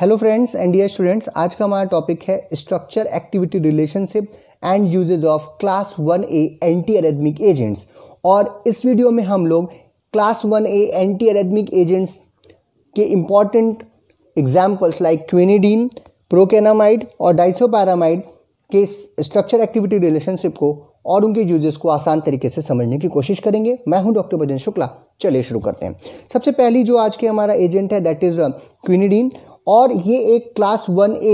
hello friends and dear students आज का हमारा टॉपिक है structure activity relationship and uses of class one A anti arrhythmic agents और इस वीडियो में हम लोग class one A anti arrhythmic agents के important examples like quinidine procainamide और डाइसोपैरामाइड के स्ट्रक्चर एक्टिविटी रिलेशनशिप को और उनके यूजेस को आसान तरीके से समझने की कोशिश करेंगे मैं हूं डॉक्टर भजन शुक्ला चलिए शुरू करते हैं सबसे पहली जो आज के हमारा एजेंट है दैट इज़ क्विनिडीन और ये एक class one A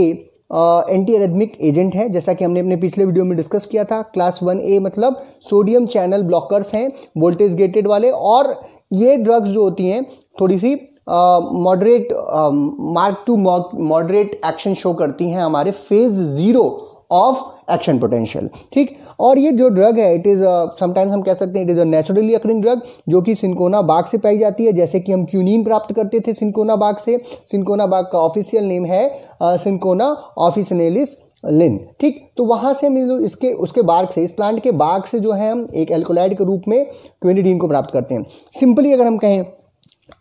anti arrhythmic agent है जैसा कि हमने अपने पिछले वीडियो में डिस्कस किया था क्लास वन ए मतलब सोडियम चैनल ब्लॉकर्स हैं वोल्टेज गेटेड वाले और ये ड्रग्स जो होती हैं थोड़ी सी moderate mark to moderate action show करती हैं हमारे phase zero of action potential ठीक और ये जो ड्रग है इट इज़ समटाइम्स हम कह सकते हैं it is a naturally occurring drug जो कि सिंकोना बाग से पाई जाती है जैसे कि हम क्यूनिन प्राप्त करते थे सिंकोना बाग से सिंकोना बाग का ऑफिशियल नेम है सिंकोना ऑफिसनेलिस लिन ठीक तो वहाँ से हम इसके उसके बाग से इस प्लांट के बाग से जो है हम एक एल्कोलाइड के रूप में क्विनिडीन को प्राप्त करते हैं सिंपली अगर हम कहें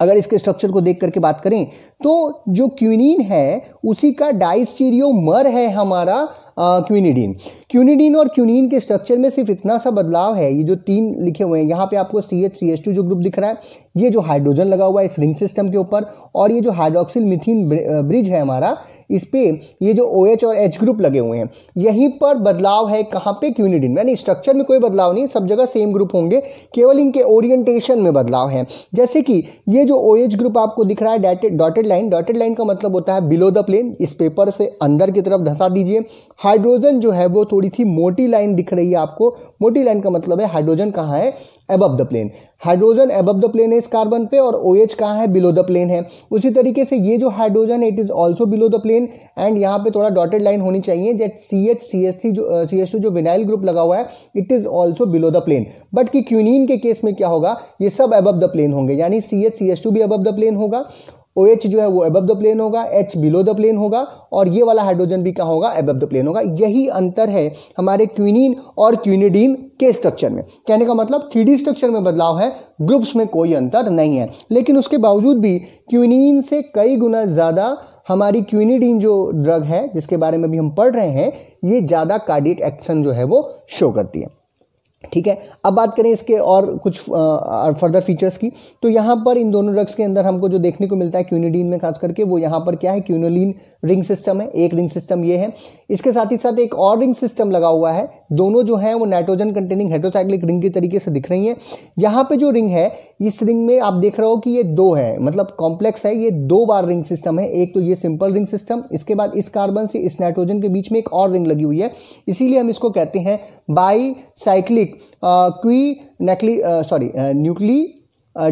अगर इसके स्ट्रक्चर को देख करके बात करें तो जो क्यूनिन है उसी का डाइस्टीरियोमर है हमारा क्यूनिडीन क्यूनिडीन और क्यूनिन के स्ट्रक्चर में सिर्फ इतना सा बदलाव है ये जो तीन लिखे हुए हैं यहाँ पे आपको C H C H two जो ग्रुप दिख रहा है ये जो हाइड्रोजन लगा हुआ है इस रिंग सिस्टम के ऊपर और ये जो हाइड्रोक्सिल मिथिन ब्रिज है हमारा इस पे ये जो ओ OH और एच ग्रुप लगे हुए हैं यहीं पर बदलाव है कहाँ पे क्यूनिडिन यानी स्ट्रक्चर में कोई बदलाव नहीं सब जगह सेम ग्रुप होंगे केवल इनके ओरिएंटेशन में बदलाव है जैसे कि ये जो ओ OH ग्रुप आपको दिख रहा है dotted dotted line dotted line का मतलब होता है बिलो द प्लेन इस पेपर से अंदर की तरफ धंसा दीजिए हाइड्रोजन जो है वो थोड़ी सी मोटी लाइन दिख रही है आपको मोटी लाइन का मतलब है हाइड्रोजन कहाँ है above the plane hydrogen above the plane है इस कार्बन पे और ओ OH एच कहाँ है बिलो द प्लेन है उसी तरीके से ये जो hydrogen it is also below the plane and यहाँ पे थोड़ा डॉटेड लाइन होनी चाहिए that C H C S C जो सी एस टू जो विनाइल ग्रुप लगा हुआ है it is also below the plane but कि क्यूनिन के केस में क्या होगा ये सब एबव द प्लेन होंगे यानी C H C S two भी एबव द प्लेन होगा ओ OH जो है वो एबव द प्लेन होगा एच बिलो द प्लेन होगा और ये वाला हाइड्रोजन भी क्या होगा एबव द प्लेन होगा यही अंतर है हमारे क्विनिन और क्विनिडीन के स्ट्रक्चर में कहने का मतलब थ्री स्ट्रक्चर में बदलाव है ग्रुप्स में कोई अंतर नहीं है लेकिन उसके बावजूद भी क्विनिन से कई गुना ज़्यादा हमारी क्विनिडीन जो ड्रग है जिसके बारे में भी हम पढ़ रहे हैं ये ज़्यादा कार्डिक एक्शन जो है वो शो करती है ठीक है अब बात करें इसके और कुछ फर्दर फीचर्स की तो यहाँ पर इन दोनों ड्रग्स के अंदर हमको जो देखने को मिलता है क्यूनिडीन में खास करके वो यहाँ पर क्या है क्यूनोलिन रिंग सिस्टम है एक रिंग सिस्टम ये है इसके साथ ही साथ एक और रिंग सिस्टम लगा हुआ है दोनों जो है वो नाइट्रोजन कंटेनिंग हाइड्रोसाइक्लिक रिंग के तरीके से दिख रही है यहाँ पर जो रिंग है इस रिंग में आप देख रहे हो कि ये दो है मतलब कॉम्प्लेक्स है ये दो बार रिंग सिस्टम है एक तो ये सिंपल रिंग सिस्टम इसके बाद इस कार्बन से इस नाइट्रोजन के बीच में एक और रिंग लगी हुई है इसीलिए हम इसको कहते हैं बाई साइक्लिक क्वी नेक्ली सॉरी न्यूक्ली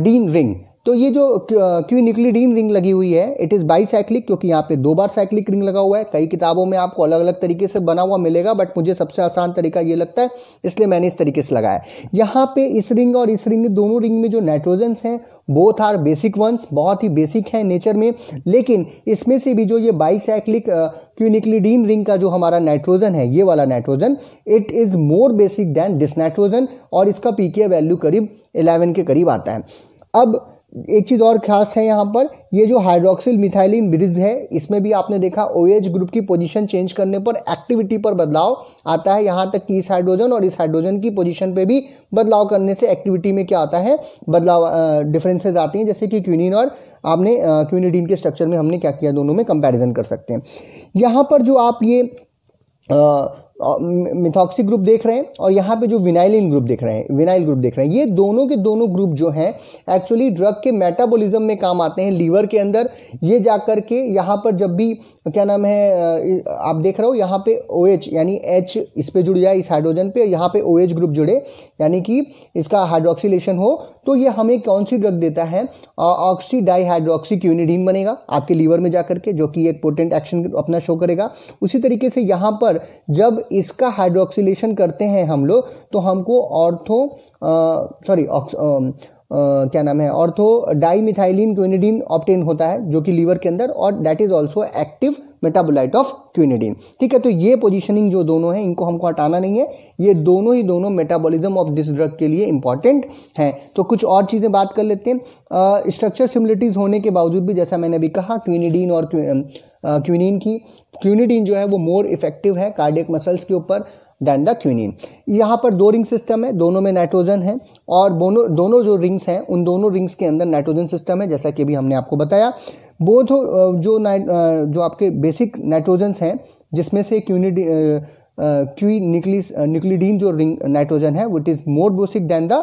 डीन रिंग तो ये जो क्यू निकलीडीन रिंग लगी हुई है इट इज़ बाई साइक्लिक क्योंकि यहाँ पे दो बार साइक्लिक रिंग लगा हुआ है कई किताबों में आपको अलग अलग तरीके से बना हुआ मिलेगा बट मुझे सबसे आसान तरीका ये लगता है इसलिए मैंने इस तरीके से लगाया यहाँ पे इस रिंग और इस रिंग दोनों रिंग में जो नाइट्रोजन्स हैं बोथ आर बेसिक वंस बहुत ही बेसिक हैं नेचर में लेकिन इसमें से भी जो ये बाई साइक्लिक क्यूनिक्लिडीन रिंग का जो हमारा नाइट्रोजन है ये वाला nitrogen it is more basic than this nitrogen और इसका पी वैल्यू करीब एलेवन के करीब आता है अब एक चीज़ और खास है यहाँ पर ये जो हाइड्रोक्सिल मिथाइलिन ब्रिज है इसमें भी आपने देखा ओ OH ग्रुप की पोजीशन चेंज करने पर एक्टिविटी पर बदलाव आता है यहाँ तक कि इस हाइड्रोजन और इस हाइड्रोजन की पोजीशन पे भी बदलाव करने से एक्टिविटी में क्या आता है बदलाव डिफरेंसेस आते हैं जैसे कि क्यूनिन और आपने क्यूनिडीन के स्ट्रक्चर में हमने क्या किया दोनों में कंपेरिजन कर सकते हैं यहाँ पर जो आप ये आ, मिथॉक्सी ग्रुप देख रहे हैं और यहाँ पे जो विनाइलिन ग्रुप देख रहे हैं विनाइल ग्रुप देख रहे हैं ये दोनों के दोनों ग्रुप जो हैं एक्चुअली ड्रग के मेटाबॉलिज्म में काम आते हैं लीवर के अंदर ये जा कर के यहाँ पर जब भी क्या नाम है आप देख रहे हो यहाँ पे ओ OH, यानी एच इस पर जुड़ जाए इस हाइड्रोजन पर यहाँ पर ओ OH ग्रुप जुड़े यानी कि इसका हाइड्रोक्सीलेशन हो तो ये हमें कौन सी ड्रग देता है ऑक्सी डाईहाइड्रोक्सी क्यूनिडीन बनेगा आपके लीवर में जा करके जो कि एक पोटेंट एक्शन अपना शो करेगा उसी तरीके से यहाँ पर जब इसका हाइड्रोक्सीलेशन करते हैं हम लोग तो हमको ऑर्थो सॉरी क्या नाम है ऑर्थो डाईमिथाइलिन क्विनिडीन ऑप्टेन होता है जो कि लीवर के अंदर और that is also active metabolite of quinidine ठीक है तो ये पोजीशनिंग जो दोनों है इनको हमको हटाना नहीं है ये दोनों ही दोनों मेटाबॉलिज्म ऑफ दिस ड्रग के लिए इंपॉर्टेंट हैं तो कुछ और चीज़ें बात कर लेते हैं स्ट्रक्चर सिमिलिटीज़ होने के बावजूद भी जैसा मैंने अभी कहा क्विनिडीन और क्विनिन की क्विनिडीन जो है वो मोर इफेक्टिव है कार्डियक मसल्स के ऊपर देन द क्यूनिन यहाँ पर दो रिंग सिस्टम है दोनों में नाइट्रोजन है और दोनों दोनों जो रिंग्स हैं उन दोनों रिंग्स के अंदर नाइट्रोजन सिस्टम है जैसा कि अभी हमने आपको बताया बोथ जो नाइट जो आपके बेसिक नाइट्रोजन्स हैं जिसमें से क्यूनिड क्यू निकली निकलीडीन जो रिंग नाइट्रोजन है it is more basic than the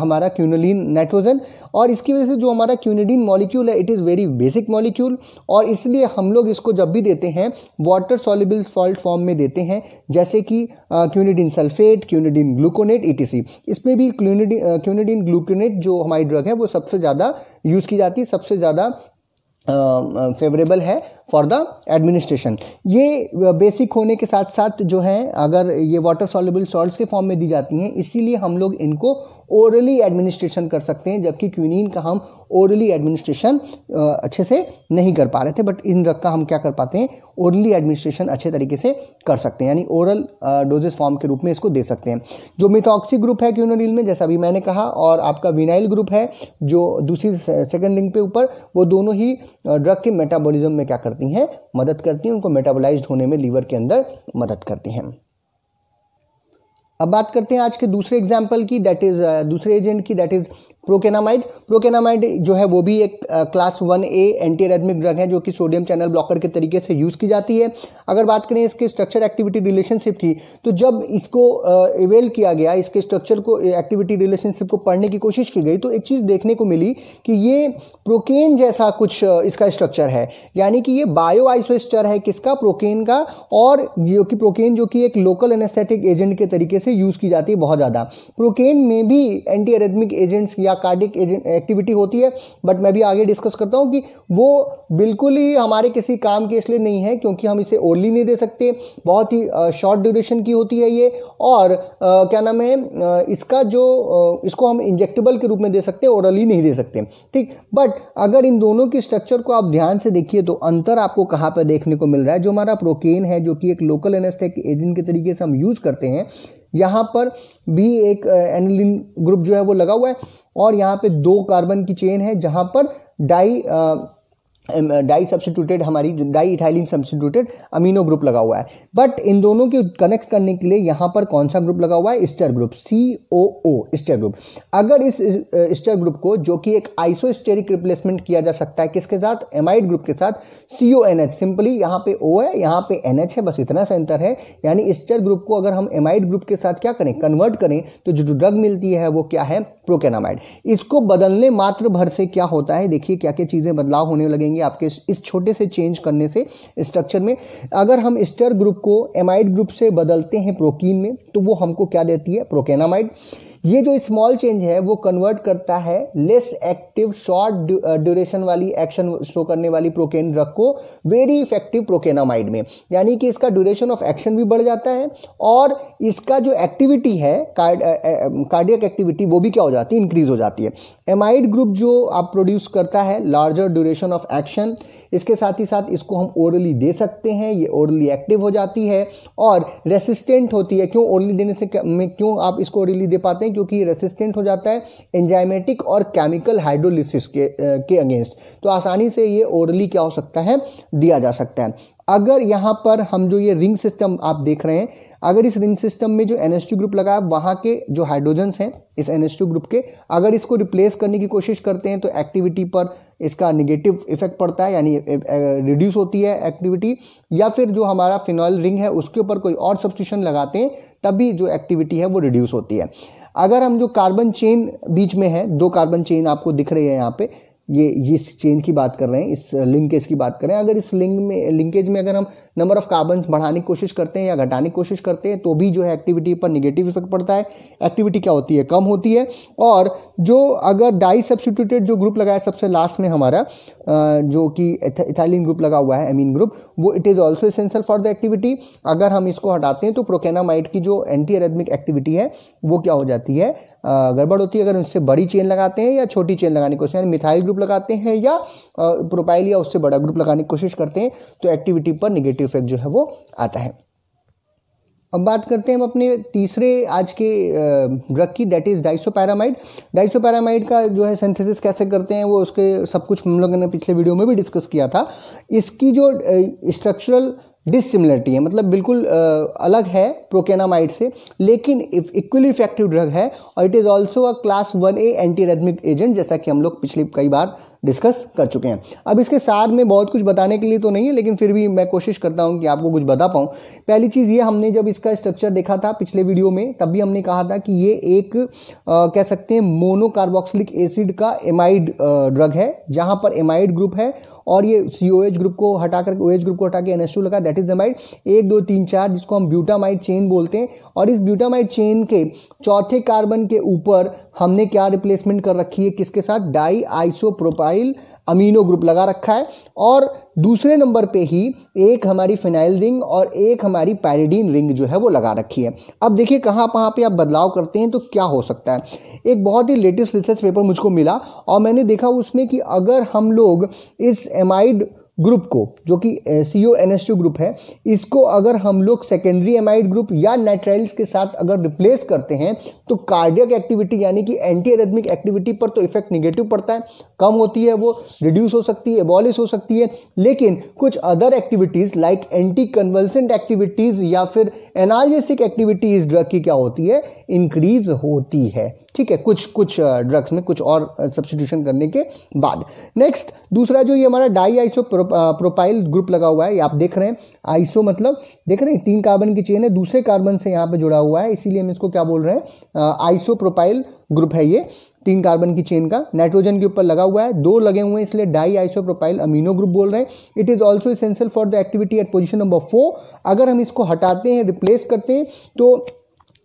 हमारा क्यूनोलिन नाइट्रोजन और इसकी वजह से जो हमारा क्यूनिडीन मॉलिक्यूल है it is very basic molecule और इसलिए हम लोग इसको जब भी देते हैं वाटर सॉलिबल सॉल्ट फॉर्म में देते हैं जैसे कि क्यूनिडीन सल्फेट क्यूनिडीन ग्लूकोनेट ई इसमें भी क्यूनिडीन क्यूनिडीन ग्लूकोनेट जो हमारी ड्रग है वो सबसे ज़्यादा यूज़ की जाती है सबसे ज़्यादा फेवरेबल है फॉर द एडमिनिस्ट्रेशन ये बेसिक होने के साथ साथ जो है अगर ये वाटर सॉल्युबल सॉल्ट्स के फॉर्म में दी जाती हैं इसीलिए हम लोग इनको ओरली एडमिनिस्ट्रेशन कर सकते हैं जबकि क्यूनिन का हम ओरली एडमिनिस्ट्रेशन अच्छे से नहीं कर पा रहे थे बट इन रख का हम क्या कर पाते हैं ओरली एडमिनिस्ट्रेशन अच्छे तरीके से कर सकते हैं यानी ओरल डोजेस फॉर्म के रूप में इसको दे सकते हैं जो मिथॉक्सी ग्रुप है क्यूनोडिल में जैसा अभी मैंने कहा और आपका विनाइल ग्रुप है जो दूसरी सेकेंड लिंक पे ऊपर वो दोनों ही ड्रग के मेटाबॉलिज्म में क्या करती हैं मदद करती हैं उनको मेटाबोलाइज होने में लीवर के अंदर मदद करती हैं अब बात करते हैं आज के दूसरे एग्जाम्पल की दैट इज़ uh, दूसरे एजेंट की दैट इज़ प्रोकेनामाइड प्रोकेनामाइड जो है वो भी एक class one A anti drug है जो कि सोडियम चैनल ब्लॉकर के तरीके से यूज़ की जाती है अगर बात करें इसके स्ट्रक्चर एक्टिविटी रिलेशनशिप की तो जब इसको एवेल uh, किया गया इसके स्ट्रक्चर को एक्टिविटी uh, रिलेशनशिप को पढ़ने की कोशिश की गई तो एक चीज़ देखने को मिली कि ये प्रोकेन जैसा कुछ इसका स्ट्रक्चर है यानी कि ये बायो आइसोस्टर है किसका प्रोकेन का और जो कि प्रोकेन जो कि एक लोकल एनेस्थेटिक एजेंट के तरीके से से यूज़ की जाती है बहुत ज़्यादा प्रोकेन में भी एंटी एरेथमिक एजेंट्स या कार्डिक एजेंट एक्टिविटी होती है बट मैं भी आगे डिस्कस करता हूँ कि वो बिल्कुल ही हमारे किसी काम के इसलिए नहीं है क्योंकि हम इसे ओरली नहीं दे सकते बहुत ही शॉर्ट ड्यूरेशन की होती है ये और आ, क्या नाम है इसका जो आ, इसको हम इंजेक्टेबल के रूप में दे सकते हैं ओरली नहीं दे सकते ठीक बट अगर इन दोनों के स्ट्रक्चर को आप ध्यान से देखिए तो अंतर आपको कहाँ पर देखने को मिल रहा है जो हमारा प्रोकेन है जो कि एक लोकल एनेस्थेटिक एजेंट के तरीके से हम यूज़ करते हैं यहाँ पर भी एक एनिलिन ग्रुप जो है वो लगा हुआ है और यहाँ पे दो कार्बन की चेन है जहाँ पर डाई डाई सब्सटीट्यूटेड हमारी diethylene substituted amino group लगा हुआ है बट इन दोनों के कनेक्ट करने के लिए यहाँ पर कौन सा ग्रुप लगा हुआ है ester group C O O ester group अगर इस स्टर ग्रुप को जो कि एक आइसो स्टेरिक रिप्लेसमेंट किया जा सकता है किसके साथ एमाइड ग्रुप के साथ C O N H simply यहाँ पे ओ है यहाँ पे एन एच है बस इतना सा अंतर है यानी स्टर ग्रुप को अगर हम एमाइड ग्रुप के साथ क्या करें कन्वर्ट करें तो जो ड्रग मिलती है वो क्या है प्रोकेनामाइड इसको बदलने मात्र भर से क्या होता है देखिए क्या क्या चीज़ें बदलाव होने लगेंगे आपके इस छोटे से चेंज करने से स्ट्रक्चर में अगर हम स्टर ग्रुप को एमाइड ग्रुप से बदलते हैं प्रोटीन में तो वो हमको क्या देती है प्रोकेनामाइड ये जो स्मॉल चेंज है वो कन्वर्ट करता है लेस एक्टिव शॉर्ट ड्यूरेशन वाली एक्शन शो करने वाली प्रोकेन ड्रग को वेरी इफेक्टिव प्रोकेनामाइड में यानी कि इसका ड्यूरेशन ऑफ एक्शन भी बढ़ जाता है और इसका जो एक्टिविटी है कार्डियक एक्टिविटी वो भी क्या हो जाती है इंक्रीज हो जाती है एमाइड ग्रुप जो आप प्रोड्यूस करता है लार्जर ड्यूरेशन ऑफ एक्शन इसके साथ ही साथ इसको हम ओरली दे सकते हैं ये ओरली एक्टिव हो जाती है और रेसिस्टेंट होती है क्यों ओरली देने से में क्यों आप इसको ओरली दे पाते हैं हैं क्योंकि ये रेसिस्टेंट हो जाता है एंजाइमेटिक और केमिकल हाइड्रोलिसिस के के अगेंस्ट तो आसानी से ये ओरली क्या हो सकता है दिया जा सकता है अगर यहाँ पर हम जो ये रिंग सिस्टम आप देख रहे हैं अगर इस रिंग सिस्टम में जो एन ग्रुप लगा है वहाँ के जो हाइड्रोजन्स हैं इस एन ग्रुप के अगर इसको रिप्लेस करने की कोशिश करते हैं तो एक्टिविटी पर इसका नेगेटिव इफेक्ट पड़ता है यानी रिड्यूस होती है एक्टिविटी या फिर जो हमारा फिनॉल रिंग है उसके ऊपर कोई और सब्सिट्यूशन लगाते हैं तभी जो एक्टिविटी है वो रिड्यूस होती है अगर हम जो कार्बन चेन बीच में है दो कार्बन चेन आपको दिख रही है यहाँ पे ये इस चेंज की बात कर रहे हैं इस लिंकेज uh, की बात कर रहे हैं अगर इस लिंक में लिंकेज में अगर हम नंबर ऑफ कार्बन्स बढ़ाने की कोशिश करते हैं या घटाने की कोशिश करते हैं तो भी जो है एक्टिविटी पर निगेटिव इफेक्ट पड़ता है एक्टिविटी क्या होती है कम होती है और जो अगर डाई सब्सटीट्यूटेड जो ग्रुप लगाया सबसे लास्ट में हमारा uh, जो कि इथाइलिन ग्रुप लगा हुआ है एमीन ग्रुप वो it is also essential for the activity अगर हम इसको हटाते हैं तो प्रोकेनामाइट की जो एंटी एरेदमिक एक्टिविटी है वो क्या हो जाती है गड़बड़ होती है अगर उससे बड़ी चेन लगाते हैं या छोटी चेन लगाने की कोशिश यानी मिथाइल ग्रुप लगाते हैं या प्रोपाइल या उससे बड़ा ग्रुप लगाने की कोशिश करते हैं तो एक्टिविटी पर निगेटिव इफेक्ट जो है वो आता है अब बात करते हैं हम अपने तीसरे आज के ड्रग की दैट इज़ डाइसोपैरामाइड डाइसोपैरामाइड का जो है सिंथेसिस कैसे करते हैं वो उसके सब कुछ हम लोगों ने पिछले वीडियो में भी डिस्कस किया था इसकी जो स्ट्रक्चरल डिसिमिलरिटी है मतलब बिल्कुल आ, अलग है प्रोकेनामाइड से लेकिन इक्वली इफेक्टिव ड्रग है और it is also a class one A antiarrhythmic agent जैसा कि हम लोग पिछली कई बार डिस्कस कर चुके हैं अब इसके साथ में बहुत कुछ बताने के लिए तो नहीं है लेकिन फिर भी मैं कोशिश करता हूँ कि आपको कुछ बता पाऊँ पहली चीज़ ये हमने जब इसका स्ट्रक्चर देखा था पिछले वीडियो में तब भी हमने कहा था कि ये एक आ, कह सकते हैं मोनोकार्बोक्सिलिक एसिड का एमाइड ड्रग है जहाँ पर एमाइड ग्रुप है और ये सी ओ एच ग्रुप को हटा कर ओ OH एच ग्रुप को हटा के एन लगा दैट इज एमाइड एक दो तीन चार जिसको हम ब्यूटामाइड चेन बोलते हैं और इस ब्यूटामाइड चेन के चौथे कार्बन के ऊपर हमने क्या रिप्लेसमेंट कर रखी है किसके साथ di isopropyl phenyl amino group लगा रखा है और दूसरे नंबर पे ही एक हमारी फिनाइल रिंग और एक हमारी पैरिडीन रिंग जो है वो लगा रखी है अब देखिए कहाँ कहाँ पे आप बदलाव करते हैं तो क्या हो सकता है एक बहुत ही लेटेस्ट रिसर्च पेपर मुझको मिला और मैंने देखा उसमें कि अगर हम लोग इस एमाइड ग्रुप को जो कि C O N S two group है इसको अगर हम लोग सेकेंडरी एमाइड ग्रुप या नाइट्राइल्स के साथ अगर रिप्लेस करते हैं तो कार्डियक एक्टिविटी यानी कि एंटी एरेदमिक एक्टिविटी पर तो इफेक्ट निगेटिव पड़ता है कम होती है वो रिड्यूस हो सकती है एबॉलिश हो सकती है लेकिन कुछ other activities like anticonvulsant activities या फिर एनालिसिक एक्टिविटीज़ ड्रग की क्या होती है इंक्रीज होती है ठीक है कुछ कुछ ड्रग्स में कुछ और सब्सटीट्यूशन करने के बाद नेक्स्ट दूसरा जो ये हमारा di iso pro, propyl group लगा हुआ है आप देख रहे हैं आइसो मतलब देख रहे हैं तीन कार्बन की चेन है दूसरे कार्बन से यहाँ पे जुड़ा हुआ है इसीलिए हम इसको क्या बोल रहे हैं आइसो प्रोपाइल ग्रुप है ये तीन कार्बन की चेन का नाइट्रोजन के ऊपर लगा हुआ है दो लगे हुए हैं इसलिए डाई आइसोप्रोपाइल अमीनो ग्रुप बोल रहे हैं it is also essential for the activity at position number four अगर हम इसको हटाते हैं रिप्लेस करते हैं तो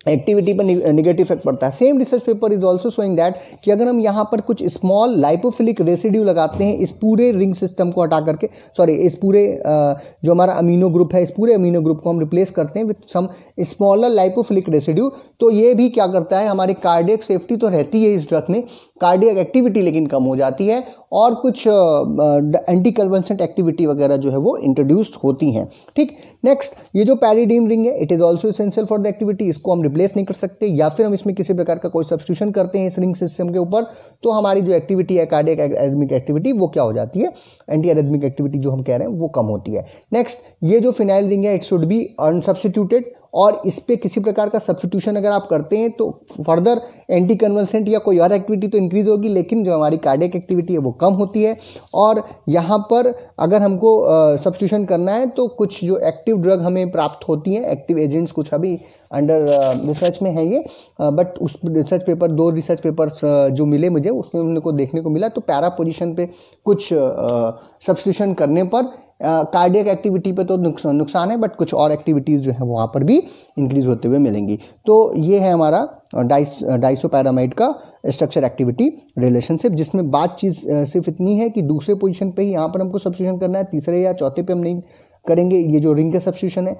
एक्टिविटी पर निगेटिव इफेक्ट पड़ता है same research paper is also showing that कि अगर हम यहाँ पर कुछ स्मॉल लाइपोफिलिक रेसिड्यू लगाते हैं इस पूरे रिंग सिस्टम को हटा करके सॉरी इस पूरे जो हमारा अमीनो ग्रुप है इस पूरे अमीनो ग्रुप को हम रिप्लेस करते हैं with some smaller lipophilic residue तो ये भी क्या करता है हमारी कार्डियक सेफ्टी तो रहती है इस ड्रग में कार्डियक एक्टिविटी लेकिन कम हो जाती है और कुछ एंटी कन्वेंसेंट एक्टिविटी वगैरह जो है वो इंट्रोड्यूस होती हैं ठीक नेक्स्ट ये जो पैरीडीम रिंग है it is also essential for the activity इसको हम रिप्लेस नहीं कर सकते या फिर हम इसमें किसी प्रकार का कोई सब्सिट्यूशन करते हैं इस रिंग सिस्टम के ऊपर तो हमारी जो एक्टिविटी है कार्डियक एरेथमिक एक्टिविटी वो क्या हो जाती है एंटी एडमिक एक्टिविटी जो हम कह रहे हैं वो कम होती है नेक्स्ट ये जो फिनाइल रिंग है इट शुड बी अनसब्सिट्यूटेड और इस पर किसी प्रकार का सब्सटीट्यूशन अगर आप करते हैं तो फर्दर एंटी कन्वर्सेंट या कोई और एक्टिविटी तो इंक्रीज़ होगी लेकिन जो हमारी कार्डियक एक्टिविटी है वो कम होती है और यहाँ पर अगर हमको सब्सटीट्यूशन करना है तो कुछ जो एक्टिव ड्रग हमें प्राप्त होती हैं एक्टिव एजेंट्स कुछ अभी अंडर रिसर्च में है ये बट उस रिसर्च पेपर दो रिसर्च पेपर जो मिले मुझे उसमें उनको देखने को मिला तो पैरा पोजिशन पर कुछ सब्सटीट्यूशन करने पर कार्डियक एक्टिविटी पे तो नुकसान नुकसान है बट कुछ और एक्टिविटीज़ जो है वहाँ पर भी इंक्रीज़ होते हुए मिलेंगी तो ये है हमारा डाइस डाइसो का स्ट्रक्चर एक्टिविटी रिलेशनशिप जिसमें बात चीज़ सिर्फ इतनी है कि दूसरे पोजीशन पे ही यहाँ पर हमको सब्सिट्यूशन करना है तीसरे या चौथे पे हम नहीं करेंगे ये जो रिंग का सब्सिट्यूशन है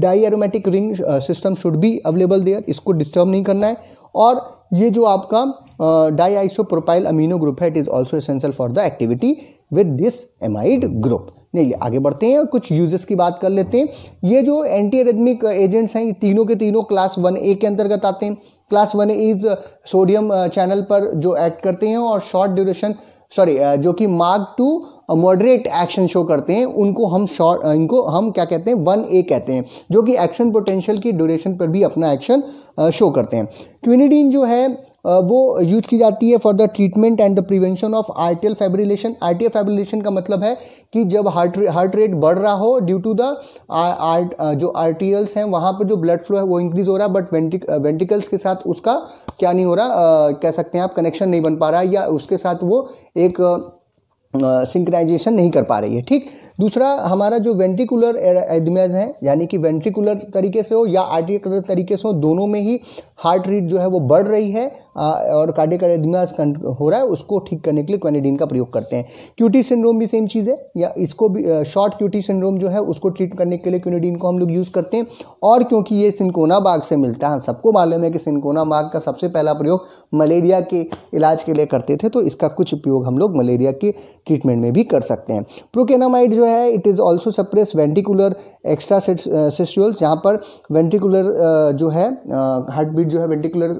di aromatic ring system should be available there इसको डिस्टर्ब नहीं करना है और ये जो आपका di isopropyl amino group है it is also essential for the activity with this amide group नहीं आगे बढ़ते हैं और कुछ यूजेस की बात कर लेते हैं ये जो एंटी एरेदमिक एजेंट्स हैं ये तीनों के तीनों क्लास वन ए के अंतर्गत आते हैं class one is sodium channel पर जो एक्ट करते हैं और शॉर्ट ड्यूरेशन सॉरी जो कि मार्ग टू मॉडरेट एक्शन शो करते हैं उनको हम शॉर्ट uh, इनको हम क्या कहते हैं वन ए कहते हैं जो कि एक्शन पोटेंशियल की ड्यूरेशन पर भी अपना एक्शन शो uh, करते हैं क्विनिडीन जो है वो यूज की जाती है for the treatment and the prevention of atrial fibrillation atrial fibrillation का मतलब है कि जब हार्ट हार्ट रेट बढ़ रहा हो ड्यू टू द आर्ट जो आर्टियल्स हैं वहाँ पर जो ब्लड फ्लो है वो इंक्रीज हो रहा है बट वेंटिक वेंटिकल्स के साथ उसका क्या नहीं हो रहा आ, कह सकते हैं आप कनेक्शन नहीं बन पा रहा है या उसके साथ वो एक सिंक्राइजेशन नहीं कर पा रही है ठीक दूसरा हमारा जो वेंट्रिकुलर एडमेज है यानी कि वेंट्रिकुलर तरीके से हो या आर्टिकुलर तरीके से हो दोनों में ही हार्ट रेट जो है वो बढ़ रही है और कार्डिक एडिमा हो रहा है उसको ठीक करने के लिए क्वेनिडीन का प्रयोग करते हैं क्यूटी सिंड्रोम भी सेम चीज़ है या इसको भी शॉर्ट क्यूटी सिंड्रोम जो है उसको ट्रीट करने के लिए क्वेनेडीन को हम लोग यूज़ करते हैं और क्योंकि ये सिंकोना बाग से मिलता है सबको मालूम है कि सिंकोना बाग का सबसे पहला प्रयोग मलेरिया के इलाज के लिए करते थे तो इसका कुछ उपयोग हम लोग मलेरिया के ट्रीटमेंट में भी कर सकते हैं प्रोकेनामाइड जो है it is also suppress ventricular extra systoles यहाँ पर वेंटिकुलर जो है हार्ट बीट जो है वेंटिकुलर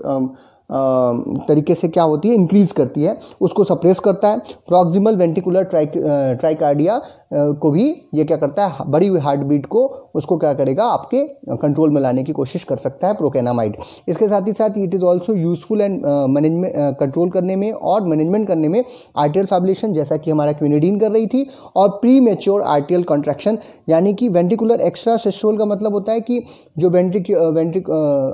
तरीके से क्या होती है इंक्रीज़ करती है उसको सप्रेस करता है प्रॉक्सिमल वेंटिकुलर ट्राइक ट्राइकार्डिया को भी ये क्या करता है बड़ी हुई हार्ट बीट को उसको क्या करेगा आपके कंट्रोल में लाने की कोशिश कर सकता है प्रोकेनामाइड इसके साथ ही साथ it is also useful and management control करने में और मैनेजमेंट करने में आर्टियल साबलेशन जैसा कि हमारा क्विनिडीन कर रही थी और प्री मेच्योर आर्टियल कॉन्ट्रैक्शन यानी कि वेंटिकुलर एक्स्ट्रा सेशुअल का मतलब होता है कि जो वेंट्रिक वेंट्रिक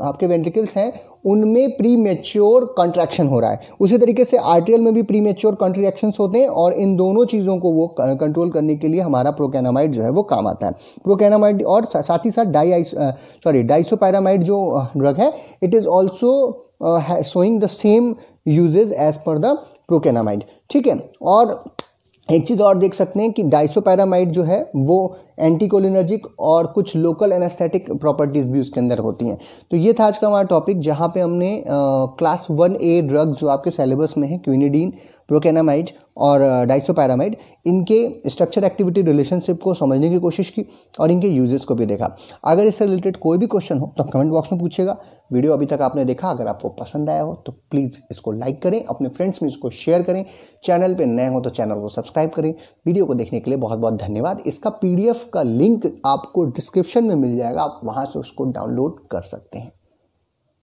आपके वेंट्रिकल्स हैं उनमें प्री प्रीमेच्योर कंट्रैक्शन हो रहा है उसी तरीके से आर्टियल में भी प्रीमेच्योर कंट्रैक्शन होते हैं और इन दोनों चीज़ों को वो कंट्रोल करने के लिए हमारा प्रोकैनामाइड जो है वो काम आता है प्रोकैनामाइड और साथ ही साथ डाई सॉरी डाइसोपैरामाइड जो ड्रग uh, है it is also showing the same usages as per the procainamide ठीक है और एक चीज़ और देख सकते हैं कि डाइसोपैरामाइड जो है वो एंटीकोलिनर्जिक और कुछ लोकल एनास्थेटिक प्रॉपर्टीज़ भी उसके अंदर होती हैं तो ये था आज का हमारा टॉपिक जहाँ पे हमने क्लास वन ए ड्रग्स जो आपके सेलेबस में है क्विनिडीन प्रोकेनामाइड और डाइसोपैरामाइड इनके स्ट्रक्चर एक्टिविटी रिलेशनशिप को समझने की कोशिश की और इनके यूजेस को भी देखा अगर इससे रिलेटेड कोई भी क्वेश्चन हो तो आप कमेंट बॉक्स में पूछेगा वीडियो अभी तक आपने देखा अगर आपको पसंद आया हो तो प्लीज़ इसको लाइक करें अपने फ्रेंड्स में इसको शेयर करें चैनल पर नए हो तो चैनल को सब्सक्राइब करें वीडियो को देखने के लिए बहुत बहुत धन्यवाद इसका पी का लिंक आपको डिस्क्रिप्शन में मिल जाएगा आप वहाँ से उसको डाउनलोड कर सकते हैं